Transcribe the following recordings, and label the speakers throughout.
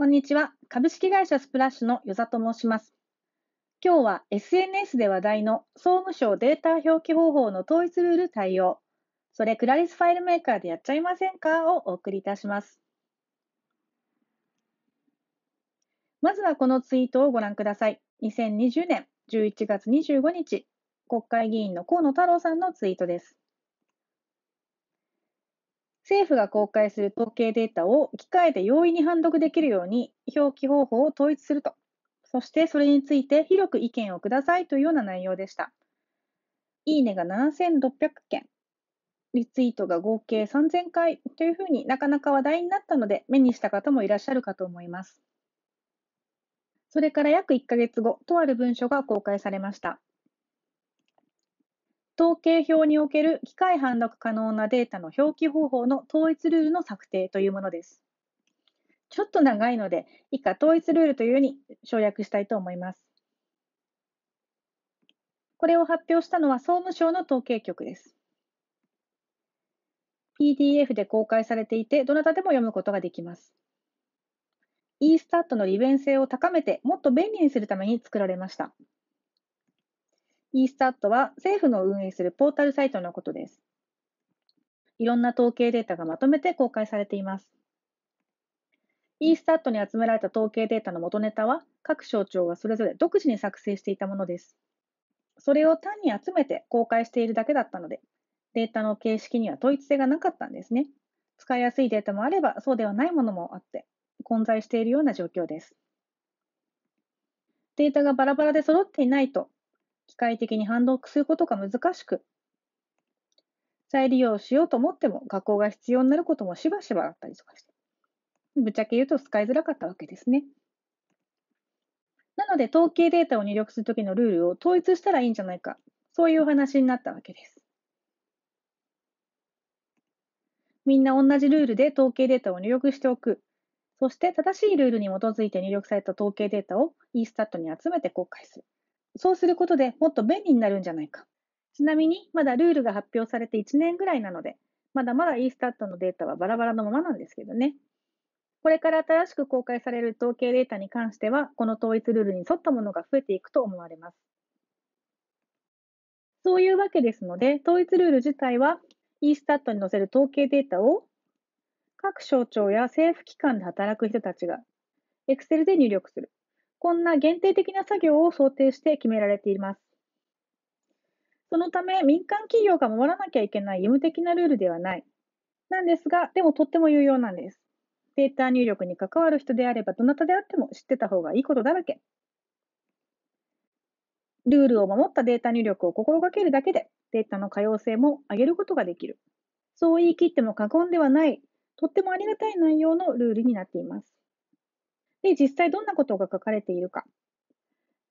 Speaker 1: こんにちは。株式会社スプラッシュの与座と申します。今日は SNS で話題の総務省データ表記方法の統一ルール対応、それクラリスファイルメーカーでやっちゃいませんかをお送りいたします。まずはこのツイートをご覧ください。2020年11月25日、国会議員の河野太郎さんのツイートです。政府が公開する統計データを機械で容易に判読できるように表記方法を統一すると、そしてそれについて広く意見をくださいというような内容でした。いいねが7600件、リツイートが合計3000回というふうになかなか話題になったので、目にした方もいらっしゃるかと思います。それから約1ヶ月後、とある文書が公開されました。統計表における機械判読可能なデータの表記方法の統一ルールの策定というものです。ちょっと長いので、以下統一ルールというように省略したいと思います。これを発表したのは総務省の統計局です。PDF で公開されていて、どなたでも読むことができます。e スタットの利便性を高めて、もっと便利にするために作られました。e-stat は政府の運営するポータルサイトのことです。いろんな統計データがまとめて公開されています。e-stat に集められた統計データの元ネタは各省庁がそれぞれ独自に作成していたものです。それを単に集めて公開しているだけだったので、データの形式には統一性がなかったんですね。使いやすいデータもあれば、そうではないものもあって、混在しているような状況です。データがバラバラで揃っていないと、機械的に判読することが難しく、再利用しようと思っても加工が必要になることもしばしばあったりとかして、ぶっちゃけ言うと使いづらかったわけですね。なので、統計データを入力するときのルールを統一したらいいんじゃないか、そういうお話になったわけです。みんな同じルールで統計データを入力しておく。そして正しいルールに基づいて入力された統計データを eStat に集めて公開する。そうすることでもっと便利になるんじゃないか。ちなみに、まだルールが発表されて1年ぐらいなので、まだまだ e スタッ t のデータはバラバラのままなんですけどね。これから新しく公開される統計データに関しては、この統一ルールに沿ったものが増えていくと思われます。そういうわけですので、統一ルール自体は e スタッ t に載せる統計データを各省庁や政府機関で働く人たちが Excel で入力する。こんな限定的な作業を想定して決められています。そのため、民間企業が守らなきゃいけない義務的なルールではない。なんですが、でもとっても有用なんです。データ入力に関わる人であれば、どなたであっても知ってた方がいいことだらけ。ルールを守ったデータ入力を心がけるだけで、データの可用性も上げることができる。そう言い切っても過言ではない、とってもありがたい内容のルールになっています。で、実際どんなことが書かれているか。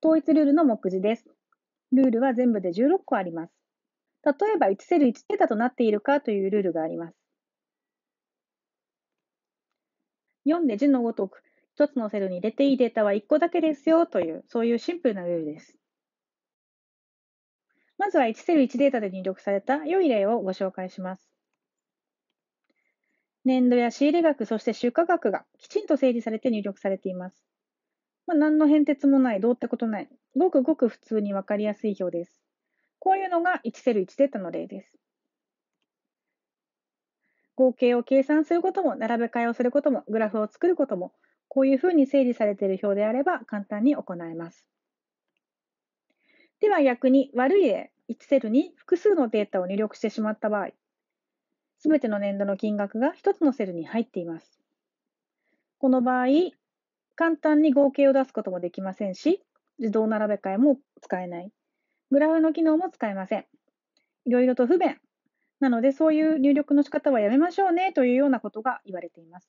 Speaker 1: 統一ルールの目次です。ルールは全部で16個あります。例えば、1セル1データとなっているかというルールがあります。読んで字のごとく、1つのセルに入れていいデータは1個だけですよという、そういうシンプルなルールです。まずは1セル1データで入力された良い例をご紹介します。年度や仕入れ額、そして出荷額がきちんと整理されて入力されています。まあ、何の変哲もない、どうってことない、ごくごく普通に分かりやすい表です。こういうのが1セル1データの例です。合計を計算することも、並べ替えをすることも、グラフを作ることも、こういうふうに整理されている表であれば簡単に行えます。では逆に悪い例、1セルに複数のデータを入力してしまった場合、すべての年度の金額が1つのセルに入っています。この場合、簡単に合計を出すこともできませんし、自動並べ替えも使えない。グラフの機能も使えません。いろいろと不便。なので、そういう入力の仕方はやめましょうねというようなことが言われています。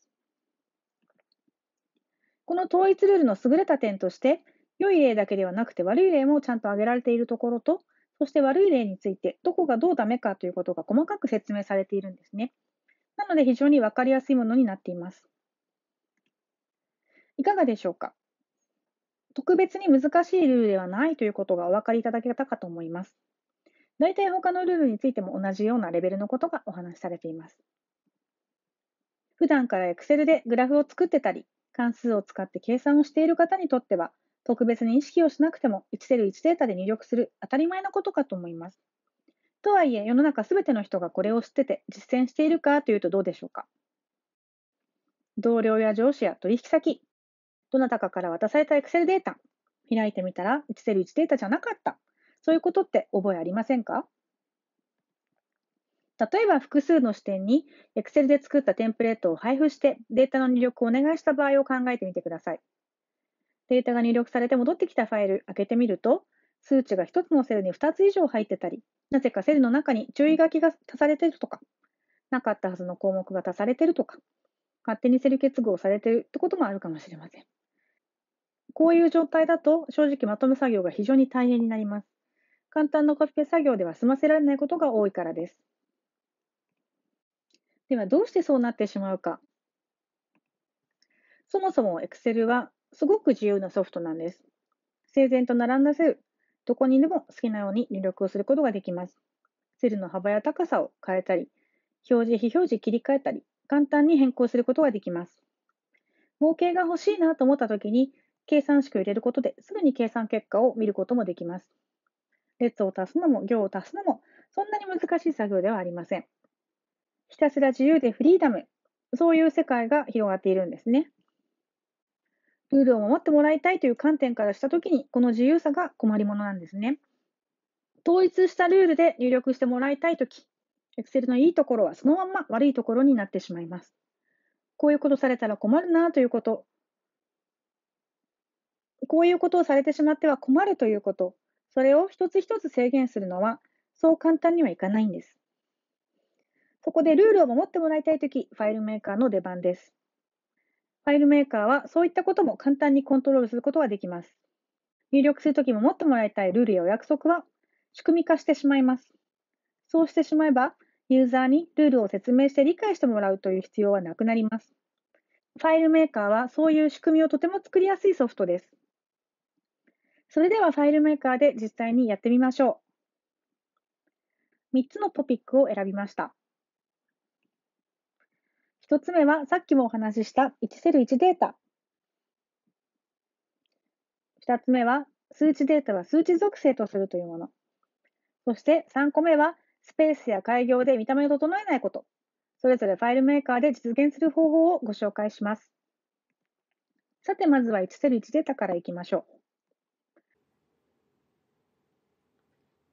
Speaker 1: この統一ルールの優れた点として、良い例だけではなくて悪い例もちゃんと挙げられているところと、そして悪い例について、どこがどうダメかということが細かく説明されているんですね。なので非常にわかりやすいものになっています。いかがでしょうか特別に難しいルールではないということがお分かりいただけたかと思います。大体他のルールについても同じようなレベルのことがお話しされています。普段から Excel でグラフを作ってたり、関数を使って計算をしている方にとっては、特別に意識をしなくても1セル1データで入力する当たり前のことかと思います。とはいえ、世の中すべての人がこれを知ってて実践しているかというとどうでしょうか。同僚や上司や取引先、どなたかから渡された Excel データ、開いてみたら Excel1 データじゃなかった。そういうことって覚えありませんか例えば複数の視点に Excel で作ったテンプレートを配布してデータの入力をお願いした場合を考えてみてください。データが入力されて戻ってきたファイル開けてみると、数値が1つのセルに2つ以上入ってたり、なぜかセルの中に注意書きが足されてるとか、なかったはずの項目が足されてるとか、勝手にセル結合されてるってこともあるかもしれません。こういう状態だと、正直まとめ作業が非常に大変になります。簡単なコピペ作業では済ませられないことが多いからです。では、どうしてそうなってしまうか。そもそも Excel はすごく自由なソフトなんです。整然と並んだセル、どこにでも好きなように入力をすることができます。セルの幅や高さを変えたり、表示、非表示切り替えたり、簡単に変更することができます。合計が欲しいなと思った時に、計算式を入れることですぐに計算結果を見ることもできます。列を足すのも行を足すのも、そんなに難しい作業ではありません。ひたすら自由でフリーダム、そういう世界が広がっているんですね。ルールを守ってもらいたいという観点からしたときに、この自由さが困りものなんですね。統一したルールで入力してもらいたいとき、Excel のいいところはそのまんま悪いところになってしまいます。こういうことされたら困るなということ、こういうことをされてしまっては困るということ、それを一つ一つ制限するのは、そう簡単にはいかないんです。そこでルールを守ってもらいたいとき、ファイルメーカーの出番です。ファイルメーカーはそういったことも簡単にコントロールすることができます。入力するときも持ってもらいたいルールやお約束は仕組み化してしまいます。そうしてしまえば、ユーザーにルールを説明して理解してもらうという必要はなくなります。ファイルメーカーはそういう仕組みをとても作りやすいソフトです。それではファイルメーカーで実際にやってみましょう。3つのトピックを選びました。1つ目はさっきもお話しした1セル1データ。2つ目は数値データは数値属性とするというもの。そして3個目はスペースや開業で見た目を整えないこと。それぞれファイルメーカーで実現する方法をご紹介します。さて、まずは1セル1データからいきましょう。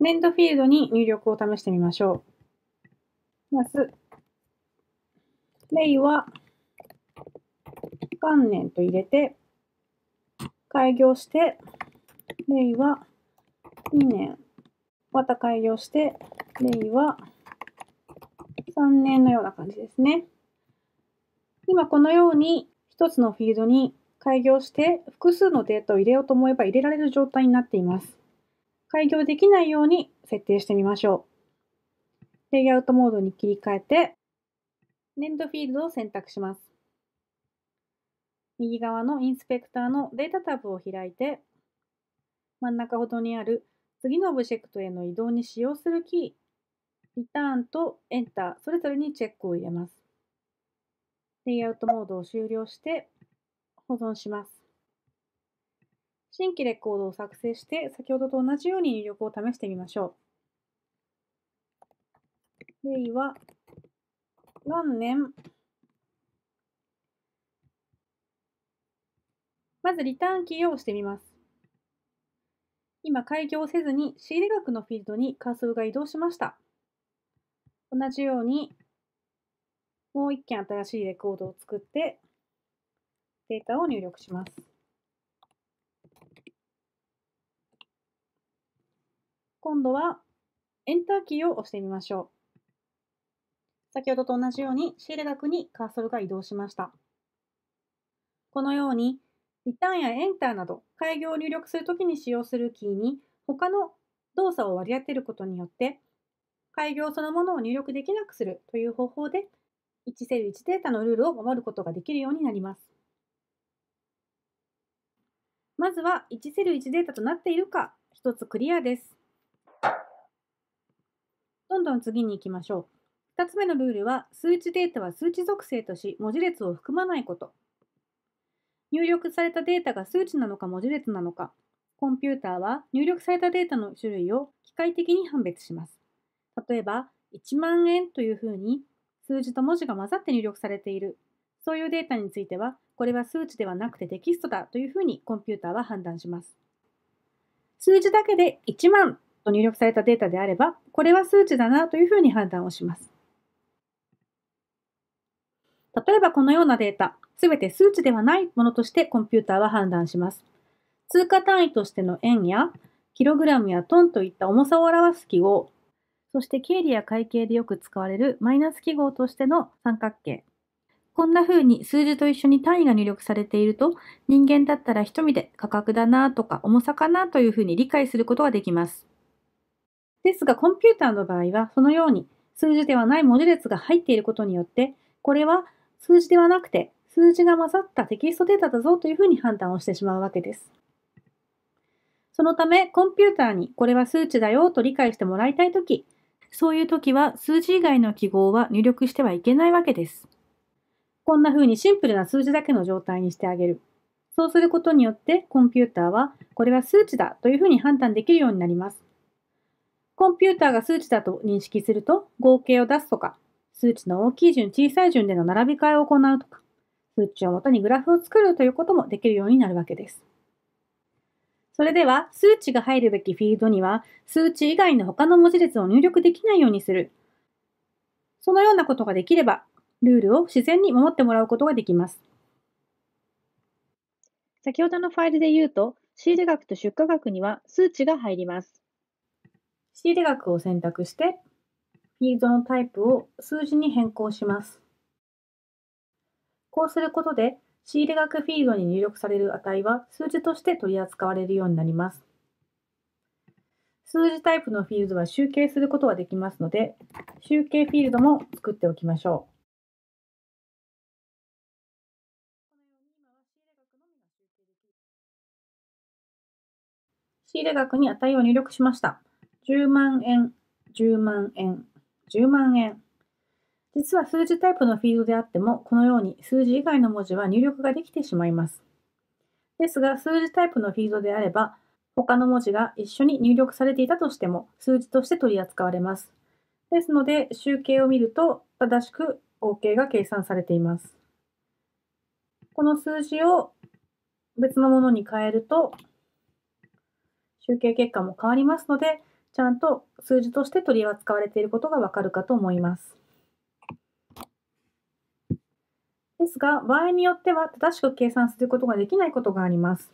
Speaker 1: 年度フィールドに入力を試してみましょう。まず、イは元年と入れて、開業して、イは2年、また開業して、イは3年のような感じですね。今このように1つのフィールドに開業して複数のデータを入れようと思えば入れられる状態になっています。開業できないように設定してみましょう。レイアウトモードに切り替えて粘土フィールドを選択します。右側のインスペクターのデータタブを開いて、真ん中ほどにある次のオブジェクトへの移動に使用するキー、リターンとエンター、それぞれにチェックを入れます。レイアウトモードを終了して保存します。新規レコードを作成して、先ほどと同じように入力を試してみましょう。例は、4年。まずリターン起用してみます。今、開業せずに仕入れ額のフィールドに仮想が移動しました。同じように、もう一件新しいレコードを作って、データを入力します。今度は、エンターキーを押してみましょう。先ほどと同じように仕入れ額にカーソルが移動しました。このように、リターンやエンターなど開業を入力するときに使用するキーに他の動作を割り当てることによって、開業そのものを入力できなくするという方法で、1セル1データのルールを守ることができるようになります。まずは1セル1データとなっているか、1つクリアです。どんどん次に行きましょう。2つ目のルールは、数値データは数値属性とし、文字列を含まないこと。入力されたデータが数値なのか文字列なのか、コンピューターは入力されたデータの種類を機械的に判別します。例えば、1万円というふうに数字と文字が混ざって入力されている。そういうデータについては、これは数値ではなくてテキストだというふうにコンピューターは判断します。数字だけで1万と入力されたデータであれば、これは数値だなというふうに判断をします。例えばこのようなデータ、すべて数値ではないものとしてコンピューターは判断します。通貨単位としての円や、キログラムやトンといった重さを表す記号、そして経理や会計でよく使われるマイナス記号としての三角形。こんな風に数字と一緒に単位が入力されていると、人間だったら一目で価格だなとか重さかなという風に理解することができます。ですが、コンピューターの場合は、そのように数字ではない文字列が入っていることによって、これは数字ではなくて数字が混ざったテキストデータだぞというふうに判断をしてしまうわけです。そのため、コンピューターにこれは数値だよと理解してもらいたいとき、そういうときは数字以外の記号は入力してはいけないわけです。こんなふうにシンプルな数字だけの状態にしてあげる。そうすることによってコンピューターはこれは数値だというふうに判断できるようになります。コンピューターが数値だと認識すると合計を出すとか数値の大きい順、小さい順での並び替えを行うとか、数値をもとにグラフを作るということもできるようになるわけです。それでは、数値が入るべきフィールドには、数値以外の他の文字列を入力できないようにする。そのようなことができれば、ルールを自然に守ってもらうことができます。先ほどのファイルで言うと、仕入れ額と出荷額には数値が入ります。仕入れ額を選択して、フィールドのタイプを数字に変更します。こうすることで、仕入額フィールドに入力される値は数字として取り扱われるようになります。数字タイプのフィールドは集計することができますので、集計フィールドも作っておきましょう。仕入額に値を入力しました。10万円、10万円、10万円。実は数字タイプのフィールドであっても、このように数字以外の文字は入力ができてしまいます。ですが、数字タイプのフィールドであれば、他の文字が一緒に入力されていたとしても、数字として取り扱われます。ですので、集計を見ると、正しく合計が計算されています。この数字を別のものに変えると、集計結果も変わりますので、ちゃんと数字として取り扱われていることがわかるかと思います。ですが、場合によっては正しく計算することができないことがあります。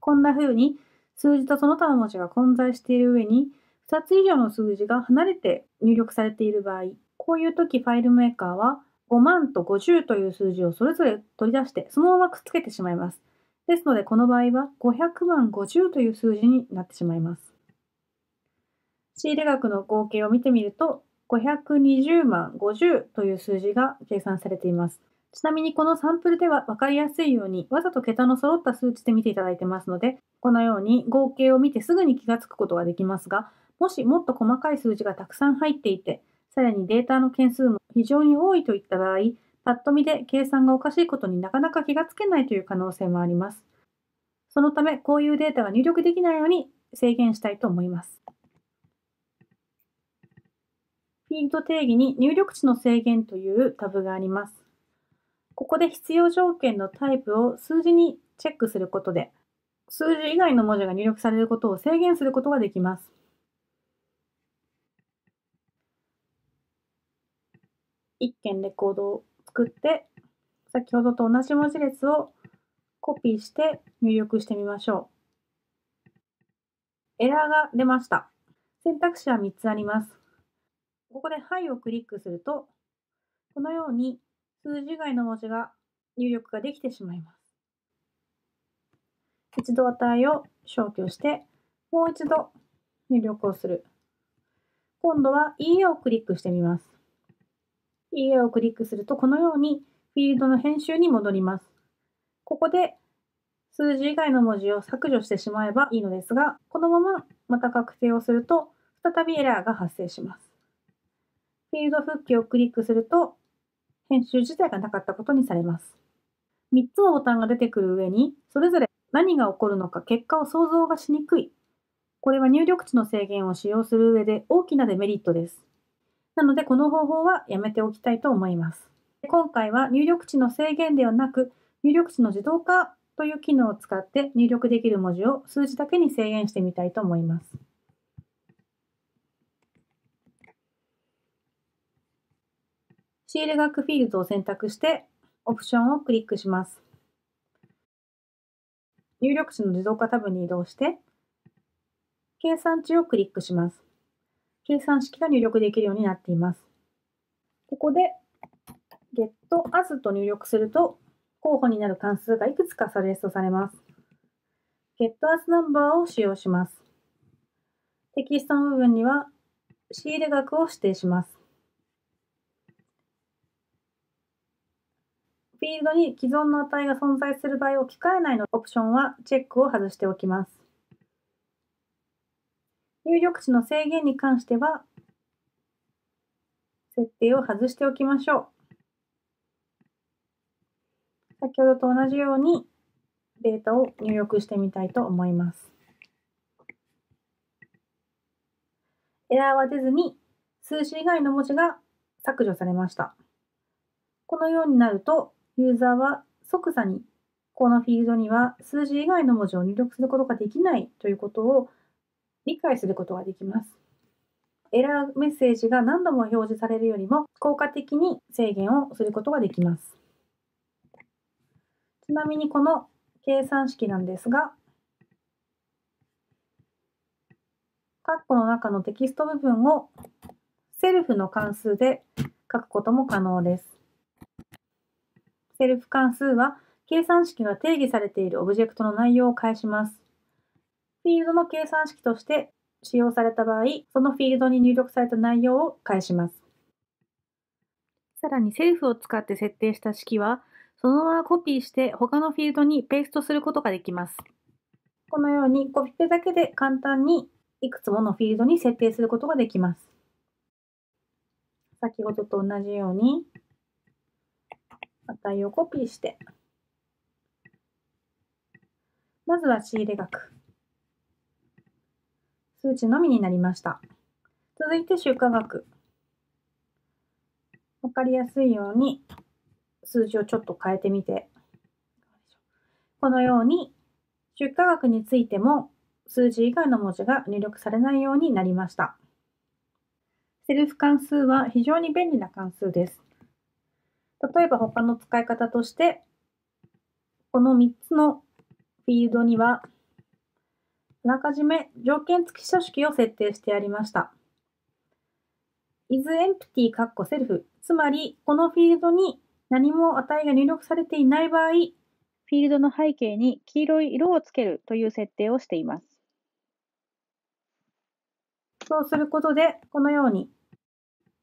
Speaker 1: こんなふうに数字とその他の文字が混在している上に2つ以上の数字が離れて入力されている場合、こういう時ファイルメーカーは5万と50という数字をそれぞれ取り出して、そのままくっつけてしまいます。ですので、この場合は500万50という数字になってしまいます。仕入額の合計を見てみると、520万50という数字が計算されています。ちなみにこのサンプルでは分かりやすいようにわざと桁の揃った数値で見ていただいてますのでこのように合計を見てすぐに気がつくことができますがもしもっと細かい数字がたくさん入っていてさらにデータの件数も非常に多いといった場合、パッと見で計算がおかしいことになかなか気がつけないという可能性もあります。そのため、こういうデータが入力できないように制限したいと思います。フィールド定義に入力値の制限というタブがあります。ここで必要条件のタイプを数字にチェックすることで、数字以外の文字が入力されることを制限することができます。1件レコードを作って先ほどと同じ文字列をコピーして入力してみましょう。エラーが出ました。選択肢は3つあります。ここではいをクリックすると、このように数字以外の文字が入力ができてしまいます。一度値を消去して、もう一度入力をする。今度は E をクリックしてみます。いいえをクリックすると、このようにフィールドの編集に戻ります。ここで数字以外の文字を削除してしまえばいいのですが、このまままた確定をすると、再びエラーが発生します。フィールド復帰をクリックすると、編集自体がなかったことにされます。3つのボタンが出てくる上に、それぞれ何が起こるのか結果を想像がしにくい。これは入力値の制限を使用する上で大きなデメリットです。なのでこの方法はやめておきたいと思います。今回は入力値の制限ではなく入力値の自動化という機能を使って入力できる文字を数字だけに制限してみたいと思います。シール学フィールドを選択してオプションをクリックします。入力値の自動化タブに移動して計算値をクリックします。計算式が入力できるようになっています。ここで get as と入力すると候補になる関数がいくつかサジェストされます。get as number を使用します。テキストの部分には仕入れ額を指定します。フィールドに既存の値が存在する場合を置き換えないのオプションはチェックを外しておきます。入力値の制限に関しては、設定を外しておきましょう。先ほどと同じようにデータを入力してみたいと思います。エラーは出ずに数字以外の文字が削除されました。このようになると、ユーザーは即座にこのフィールドには数字以外の文字を入力することができないということを理解することができます。エラーメッセージが何度も表示されるよりも効果的に制限をすることができます。ちなみにこの計算式なんですが、カッコの中のテキスト部分をセルフの関数で書くことも可能です。セルフ関数は計算式が定義されているオブジェクトの内容を返します。フィールドの計算式として使用された場合、そのフィールドに入力された内容を返します。さらにセルフを使って設定した式は、そのままコピーして他のフィールドにペーストすることができます。このようにコピペだけで簡単にいくつものフィールドに設定することができます。先ほどと同じように値をコピーして、まずは仕入れ額。数値のみになりました。続いて出荷額。わかりやすいように数字をちょっと変えてみて、このように出荷額についても数字以外の文字が入力されないようになりました。セルフ関数は非常に便利な関数です。例えば他の使い方として、この3つのフィールドにはあらかじめ条件付き書式を設定してありました。is empty セルフ。つまり、このフィールドに何も値が入力されていない場合、フィールドの背景に黄色い色をつけるという設定をしています。そうすることで、このように、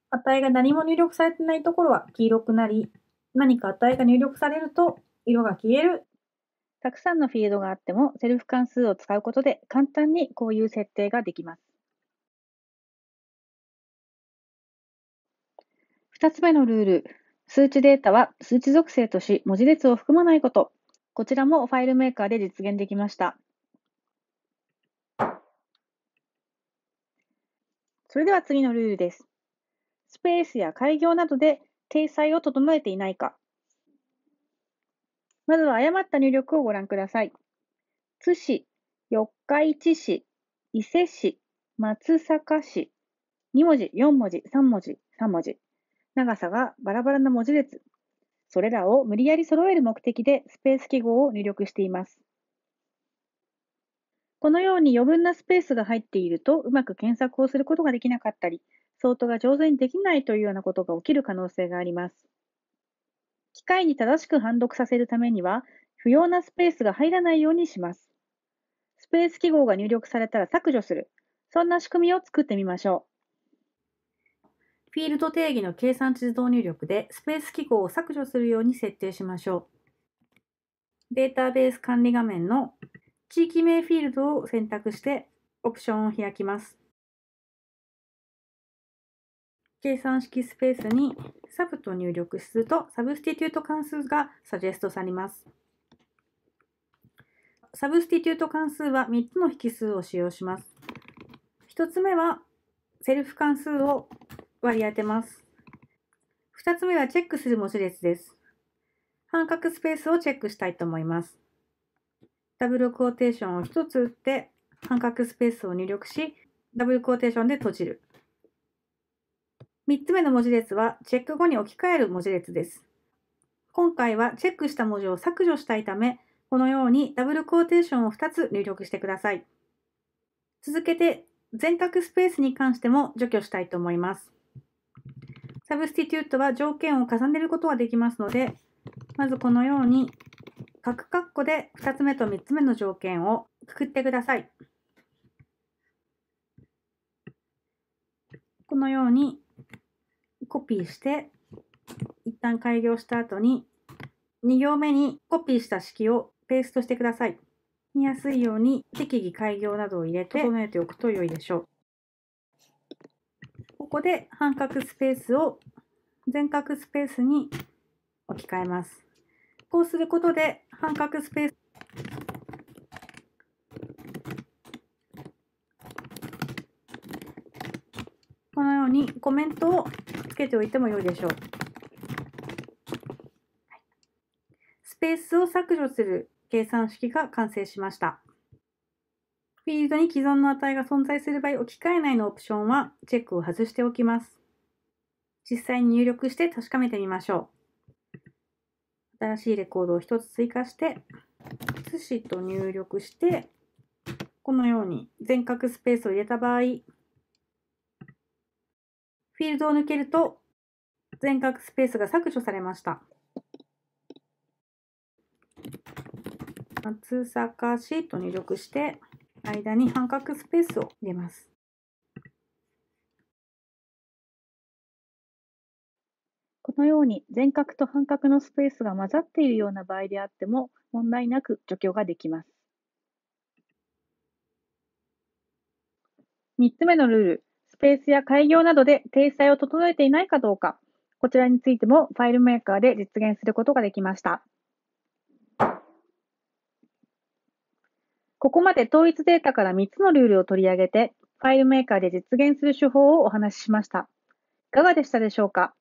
Speaker 1: 値が何も入力されていないところは黄色くなり、何か値が入力されると色が消えるたくさんのフィールドがあっても、セルフ関数を使うことで簡単にこういう設定ができます。2つ目のルール、数値データは数値属性とし文字列を含まないこと。こちらもファイルメーカーで実現できました。それでは次のルールです。スペースや開業などで体裁を整えていないか、まずは誤った入力をご覧ください。津市、四日市市、伊勢市、松阪市、2文字、4文字、3文字、3文字。長さがバラバラな文字列。それらを無理やり揃える目的でスペース記号を入力しています。このように余分なスペースが入っているとうまく検索をすることができなかったり、相当が上手にできないというようなことが起きる可能性があります。械に正しく判読させるためには、不要なスペースが入らないようにします。スペース記号が入力されたら削除する。そんな仕組みを作ってみましょう。フィールド定義の計算値図導入力でスペース記号を削除するように設定しましょう。データベース管理画面の地域名フィールドを選択してオプションを開きます。計算式スペースにサブと入力すると、サブスティテュート関数がサジェストされます。サブスティテュート関数は3つの引数を使用します。1つ目はセルフ関数を割り当てます。2つ目はチェックする文字列です。半角スペースをチェックしたいと思います。ダブルクォーテーションを1つ打って、半角スペースを入力し、ダブルクォーテーションで閉じる。3つ目の文字列はチェック後に置き換える文字列です。今回はチェックした文字を削除したいため、このようにダブルコーテーションを2つ入力してください。続けて全角スペースに関しても除去したいと思います。サブスティテュートは条件を重ねることができますので、まずこのように角括弧で2つ目と3つ目の条件をくくってください。このようにピーして、一旦開業した後に、2行目にコピーした式をペーストしてください。見やすいように適宜開業などを入れて整えておくと良いでしょう。ここで半角スペースを全角スペースに置き換えます。こうすることで半角スペースこのようにコメントをけておいても良いでしょう。スペースを削除する計算式が完成しました。フィールドに既存の値が存在する場合、置き換えないのオプションはチェックを外しておきます。実際に入力して確かめてみましょう。新しいレコードを1つ追加して、寿司と入力して、このように全角スペースを入れた場合、フィールドを抜けると全角スペースが削除されました。松阪市と入力して、間に半角スペースを入れます。このように全角と半角のスペースが混ざっているような場合であっても問題なく除去ができます。3つ目のルール、スペースや開業などで体裁を整えていないかどうか、こちらについてもファイルメーカーで実現することができました。ここまで統一データから3つのルールを取り上げて、ファイルメーカーで実現する手法をお話ししました。いかがでしたでしょうか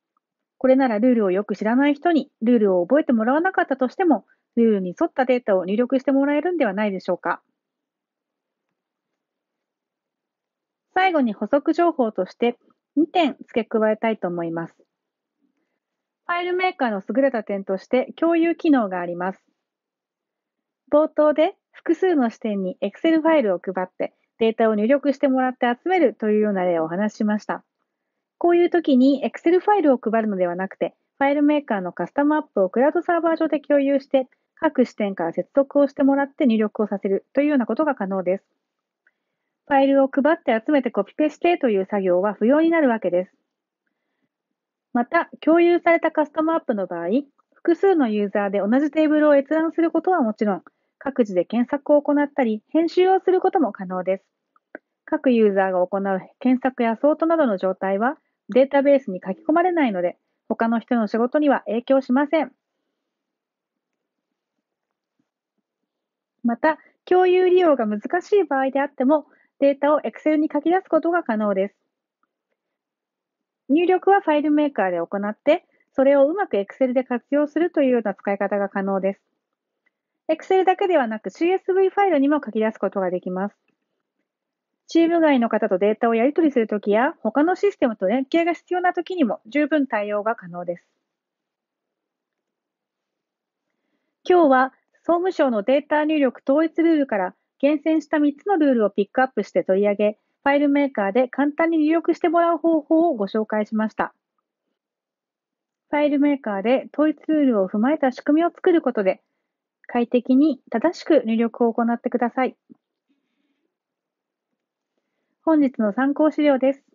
Speaker 1: これならルールをよく知らない人に、ルールを覚えてもらわなかったとしても、ルールに沿ったデータを入力してもらえるんではないでしょうか最後に補足情報として2点付け加えたいと思います。ファイルメーカーの優れた点として共有機能があります。冒頭で複数の視点に Excel ファイルを配ってデータを入力してもらって集めるというような例をお話ししました。こういう時に Excel ファイルを配るのではなくて、ファイルメーカーのカスタムアップをクラウドサーバー上で共有して、各視点から接続をしてもらって入力をさせるというようなことが可能です。ファイルを配って集めてコピペしてという作業は不要になるわけです。また、共有されたカスタムアップの場合、複数のユーザーで同じテーブルを閲覧することはもちろん、各自で検索を行ったり、編集をすることも可能です。各ユーザーが行う検索やソートなどの状態はデータベースに書き込まれないので、他の人の仕事には影響しません。また、共有利用が難しい場合であっても、データを Excel に書き出すことが可能です。入力はファイルメーカーで行って、それをうまく Excel で活用するというような使い方が可能です。Excel だけではなく CSV ファイルにも書き出すことができます。チーム外の方とデータをやり取りするときや、他のシステムと連携が必要なときにも十分対応が可能です。今日は、総務省のデータ入力統一ルールから厳選した3つのルールをピックアップして取り上げ、ファイルメーカーで簡単に入力してもらう方法をご紹介しました。ファイルメーカーで統一ルールを踏まえた仕組みを作ることで、快適に正しく入力を行ってください。本日の参考資料です。